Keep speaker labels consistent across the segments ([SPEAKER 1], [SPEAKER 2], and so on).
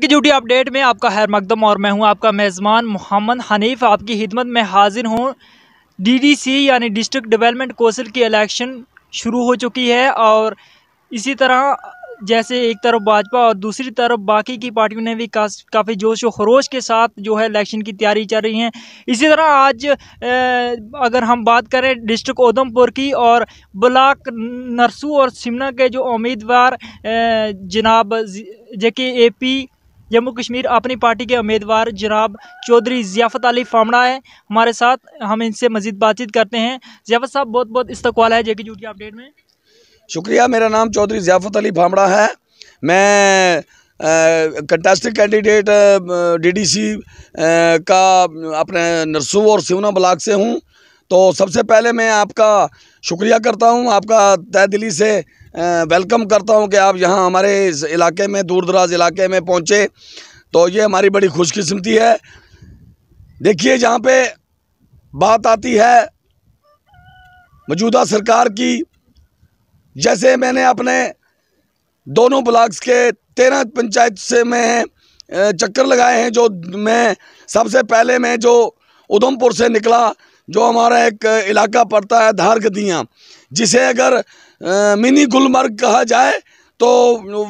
[SPEAKER 1] की duty update में आपका हैर मकदम और मैं हूं आपका मेज़बान मोहम्मद हनीफ आपकी हिदमत में हाजिर हूं डीडीसी यानी डिस्ट्रिक्ट डेवलपमेंट कौंसिल की इलेक्शन शुरू हो चुकी है और इसी तरह जैसे एक तरफ भाजपा और दूसरी तरफ बाकी की पार्टियों ने भी काफ़ी जोश व खरोश के साथ जो है इलेक्शन की तैयारी चल रही है इसी तरह आज अगर हम बात करें डिस्ट्रिक्ट उधमपुर की और ब्लाक नरसू और सिमना के जो उम्मीदवार जनाब जे के ए पी जम्मू कश्मीर अपनी पार्टी के उम्मीदवार जनाब चौधरी जियाफत अली फामड़ा है हमारे साथ हम इनसे मजीद बातचीत करते हैं जियाफत साहब बहुत बहुत इस्तकबाल है जेके जूट की अपडेट में
[SPEAKER 2] शुक्रिया मेरा नाम चौधरी जियाफत अली फामड़ा है मैं कंटेस्टिंग कैंडिडेट डीडीसी का अपने नरसू और सिवना ब्लाक से हूँ तो सबसे पहले मैं आपका शुक्रिया करता हूं आपका तय दिली से वेलकम करता हूं कि आप यहां हमारे इस इलाके में दूर दराज इलाके में पहुंचे तो ये हमारी बड़ी खुशकिस्मती है देखिए जहां पे बात आती है मौजूदा सरकार की जैसे मैंने अपने दोनों ब्लॉक्स के तेरह पंचायत से मैं चक्कर लगाए हैं जो मैं सबसे पहले मैं जो उधमपुर से निकला जो हमारा एक इलाका पड़ता है धार गदियाँ जिसे अगर मिनी गुलमर्ग कहा जाए तो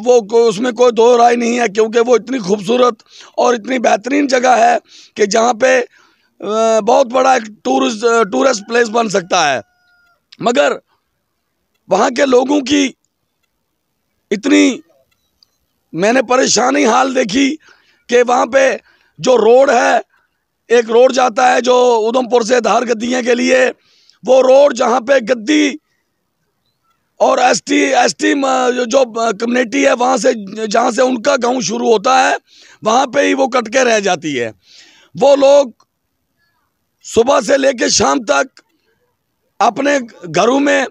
[SPEAKER 2] वो को उसमें कोई दो राय नहीं है क्योंकि वो इतनी खूबसूरत और इतनी बेहतरीन जगह है कि जहाँ पे बहुत बड़ा एक टूरिस्ट टूरिस्ट प्लेस बन सकता है मगर वहाँ के लोगों की इतनी मैंने परेशानी हाल देखी कि वहाँ पे जो रोड है एक रोड जाता है जो उधमपुर से धार गद्दियों के लिए वो रोड जहाँ पे गद्दी और एसटी एसटी जो कम्युनिटी है वहाँ से जहाँ से उनका गांव शुरू होता है वहाँ पे ही वो कट के रह जाती है वो लोग सुबह से लेके शाम तक अपने घरों में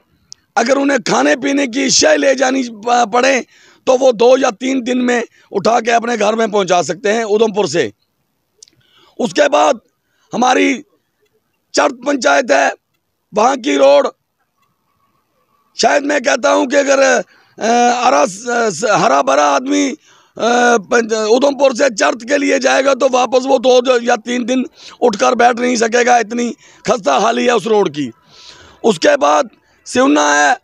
[SPEAKER 2] अगर उन्हें खाने पीने की इच्छाएँ ले जानी पड़े तो वो दो या तीन दिन में उठा के अपने घर में पहुंचा सकते हैं उधमपुर से उसके बाद हमारी चर्च पंचायत है वहाँ की रोड शायद मैं कहता हूँ कि अगर हरा हरा भरा आदमी उधमपुर से चर्च के लिए जाएगा तो वापस वो दो या तीन दिन उठकर बैठ नहीं सकेगा इतनी खस्ता हाली है उस रोड की उसके बाद सिवना है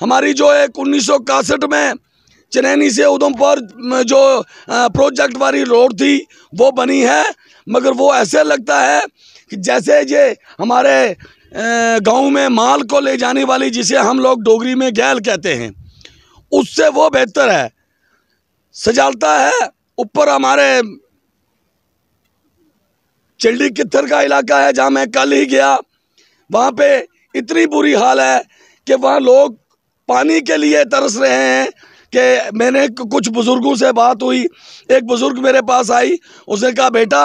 [SPEAKER 2] हमारी जो एक उन्नीस में चनैनी से उधमपुर जो प्रोजेक्ट वाली रोड थी वो बनी है मगर वो ऐसे लगता है कि जैसे ये हमारे गांव में माल को ले जाने वाली जिसे हम लोग डोगरी में गैल कहते हैं उससे वो बेहतर है सजालता है ऊपर हमारे चिल्डी कित्थर का इलाका है जहाँ मैं कल ही गया वहाँ पे इतनी बुरी हाल है कि वहाँ लोग पानी के लिए तरस रहे हैं कि मैंने कुछ बुज़ुर्गों से बात हुई एक बुज़ुर्ग मेरे पास आई उसने कहा बेटा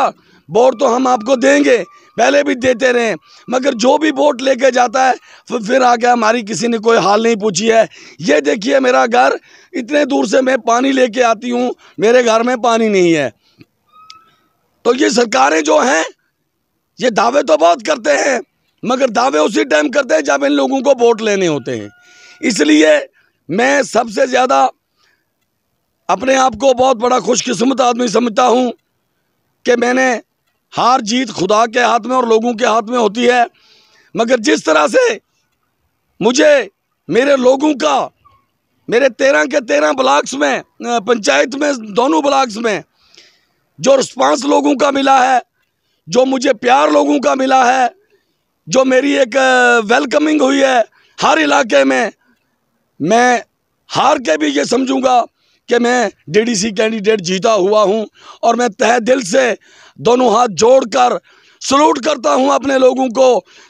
[SPEAKER 2] वोट तो हम आपको देंगे पहले भी देते रहे मगर जो भी वोट लेके जाता है फिर आ गया हमारी किसी ने कोई हाल नहीं पूछी है ये देखिए मेरा घर इतने दूर से मैं पानी लेके आती हूँ मेरे घर में पानी नहीं है तो ये सरकारें जो हैं ये दावे तो बहुत करते हैं मगर दावे उसी टाइम करते हैं जब इन लोगों को वोट लेने होते हैं इसलिए मैं सबसे ज़्यादा अपने आप को बहुत बड़ा खुशकिस्मत आदमी समझता हूँ कि मैंने हार जीत खुदा के हाथ में और लोगों के हाथ में होती है मगर जिस तरह से मुझे मेरे लोगों का मेरे तेरह के तेरह ब्लॉक्स में पंचायत में दोनों ब्लाक्स में जो रिस्पांस लोगों का मिला है जो मुझे प्यार लोगों का मिला है जो मेरी एक वेलकमिंग हुई है हर इलाके में मैं हार के भी ये समझूंगा कि मैं डीडीसी कैंडिडेट जीता हुआ हूं और मैं तह दिल से दोनों हाथ जोड़कर सलूट करता हूं अपने लोगों को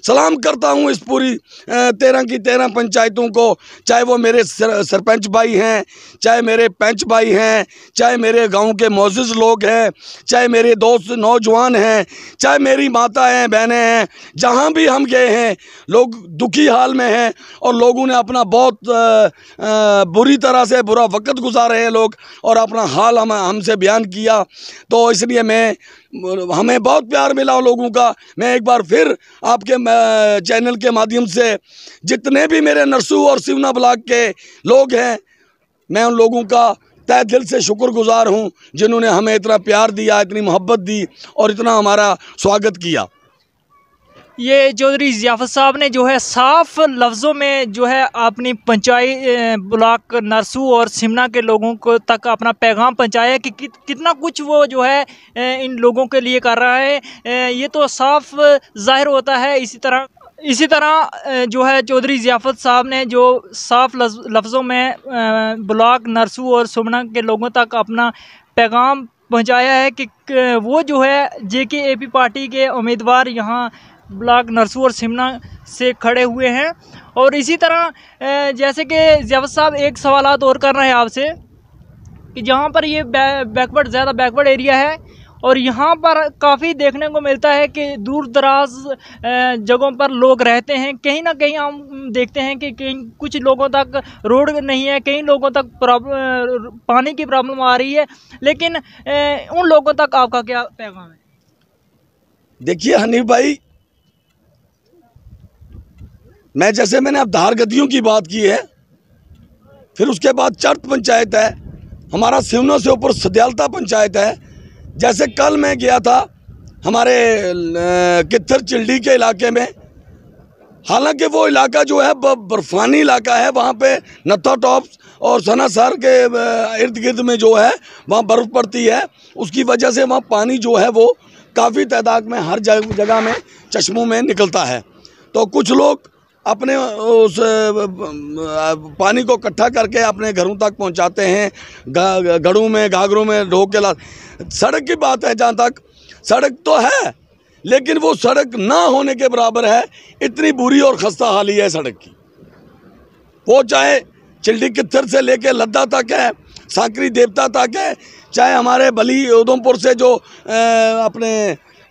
[SPEAKER 2] सलाम करता हूं इस पूरी तेरह की तेरह पंचायतों को चाहे वो मेरे सर, सरपंच भाई हैं चाहे मेरे पंच भाई हैं चाहे मेरे गांव के मोजिज़ लोग हैं चाहे मेरे दोस्त नौजवान हैं चाहे मेरी माता हैं बहनें हैं जहां भी हम गए हैं लोग दुखी हाल में हैं और लोगों ने अपना बहुत आ, आ, बुरी तरह से बुरा वक़्त गुजारे हैं लोग और अपना हाल हम हमसे बयान किया तो इसलिए मैं हमें बहुत प्यार मिला उन लोगों का मैं एक बार फिर आपके चैनल के माध्यम से जितने भी मेरे नरसू और सिवना ब्लॉक के लोग हैं मैं उन लोगों का तय दिल से शुक्रगुजार हूँ जिन्होंने हमें इतना प्यार दिया इतनी मोहब्बत दी और इतना हमारा स्वागत किया
[SPEAKER 1] ये चौधरी जियाफत साहब ने जो है साफ लफ्ज़ों में जो है अपनी पंचायत ब्लॉक नरसू और सिमना के लोगों को तक अपना पैगाम पहुँचाया कि कि कितना कुछ वो जो है इन लोगों के लिए कर रहा है ये तो साफ ज़ाहिर होता है इसी तरह इसी तरह जो है चौधरी जियाफत साहब ने जो साफ लफ्ज़ों में ब्लॉक नरसू और सुमना के लोगों तक अपना पैगाम पहुंचाया है कि वो जो है जे के ए पी पार्टी के उम्मीदवार यहाँ ब्लॉक नरसू और सिमना से खड़े हुए हैं और इसी तरह जैसे कि जवत साहब एक सवाल और कर रहे हैं आपसे कि जहाँ पर ये बैकवर्ड ज़्यादा बैकवर्ड एरिया है और यहाँ पर काफ़ी देखने को मिलता है कि दूर दराज जगहों पर लोग रहते हैं कहीं ना कहीं हम देखते हैं कि कहीं कुछ लोगों तक रोड नहीं है कई लोगों तक पानी की प्रॉब्लम आ रही है लेकिन उन लोगों तक आपका क्या पैगाम है
[SPEAKER 2] देखिए हनीफ भाई मैं जैसे मैंने अब धार गदियों की बात की है फिर उसके बाद चर्त पंचायत है हमारा सिवनों से ऊपर सदयालता पंचायत है जैसे कल मैं गया था हमारे कित्थर चिल्डी के इलाके में हालांकि वो इलाका जो है बर्फानी इलाका है वहाँ पे नत्था टॉप्स और सनासर के इर्द गिर्द में जो है वहाँ बर्फ़ पड़ती है उसकी वजह से वहाँ पानी जो है वो काफ़ी तादाद में हर जगह में चश्मों में निकलता है तो कुछ लोग अपने उस पानी को इकट्ठा करके अपने घरों तक पहुंचाते हैं घड़ों में घाघरों में ढो के ला सड़क की बात है जहाँ तक सड़क तो है लेकिन वो सड़क ना होने के बराबर है इतनी बुरी और खस्ता हाली है सड़क की वो चाहे चिल्डी कित्थर से लेके लद्दा तक है सांकरी देवता तक है चाहे हमारे बली उधमपुर से जो ए, अपने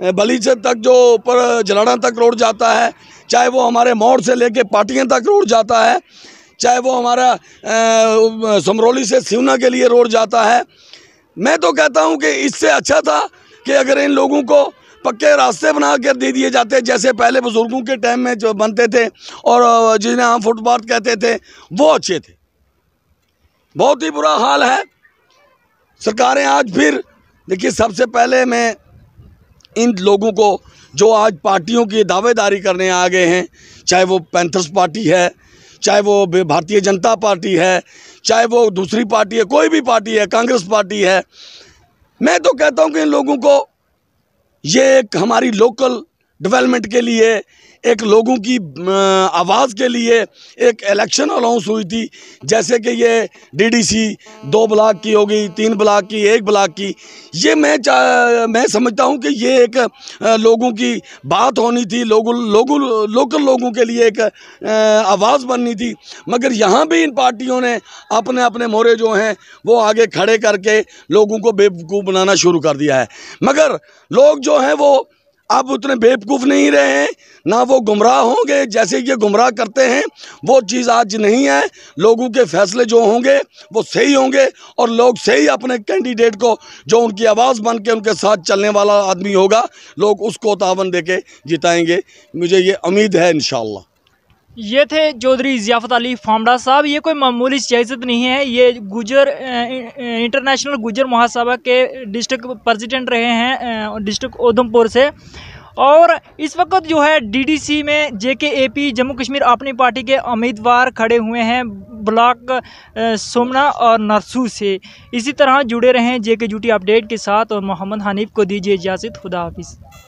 [SPEAKER 2] बलीचे तक जो ऊपर जलाना तक रोड जाता है चाहे वो हमारे मोड़ से लेके पार्टियाँ तक रोड जाता है चाहे वो हमारा समरोली से सिवना के लिए रोड जाता है मैं तो कहता हूँ कि इससे अच्छा था कि अगर इन लोगों को पक्के रास्ते बना कर दे दिए जाते जैसे पहले बुज़ुर्गों के टाइम में जो बनते थे और जिन्हें हम फुटपाथ कहते थे वो अच्छे थे बहुत ही बुरा हाल है सरकारें आज फिर देखिए सबसे पहले मैं इन लोगों को जो आज पार्टियों की दावेदारी करने आ गए हैं चाहे वो पैंथर्स पार्टी है चाहे वो भारतीय जनता पार्टी है चाहे वो दूसरी पार्टी है कोई भी पार्टी है कांग्रेस पार्टी है मैं तो कहता हूँ कि इन लोगों को ये एक हमारी लोकल डेवलपमेंट के लिए एक लोगों की आवाज़ के लिए एक इलेक्शन अनाउंस हुई थी जैसे कि ये डीडीसी दो ब्लाक की होगी तीन ब्लाक की एक ब्लाक की ये मैं मैं समझता हूँ कि ये एक लोगों की बात होनी थी लोगों लोग लोकल लोगों के लिए एक आवाज़ बननी थी मगर यहाँ भी इन पार्टियों ने अपने अपने मोरे जो हैं वो आगे खड़े करके लोगों को बेवकूफ़ बनाना शुरू कर दिया है मगर लोग जो हैं वो अब उतने बेवकूफ़ नहीं रहे हैं ना वो गुमराह होंगे जैसे ये गुमराह करते हैं वो चीज़ आज नहीं है लोगों के फैसले जो होंगे वो सही होंगे और लोग सही अपने कैंडिडेट को जो उनकी आवाज़ बन के उनके साथ चलने वाला आदमी होगा लोग उसको तावन दे के जिताएंगे मुझे ये उम्मीद है इन
[SPEAKER 1] ये थे चौधरी ज़ियाफ़त अली फामड़ा साहब ये कोई मामूली सियासत नहीं है ये गुजर इंटरनेशनल गुजर महासभा के डिस्ट्रिक्ट प्रेसिडेंट रहे हैं डिस्ट्रिक्ट उधमपुर से और इस वक्त जो है डीडीसी में जेकेएपी जम्मू कश्मीर अपनी पार्टी के उम्मीदवार खड़े हुए हैं ब्लॉक सोमना और नरसू से इसी तरह जुड़े रहें जेके जूटी अपडेट के साथ और मोहम्मद हनीफ को दीजिए इजाज़त खुदा हाफिज़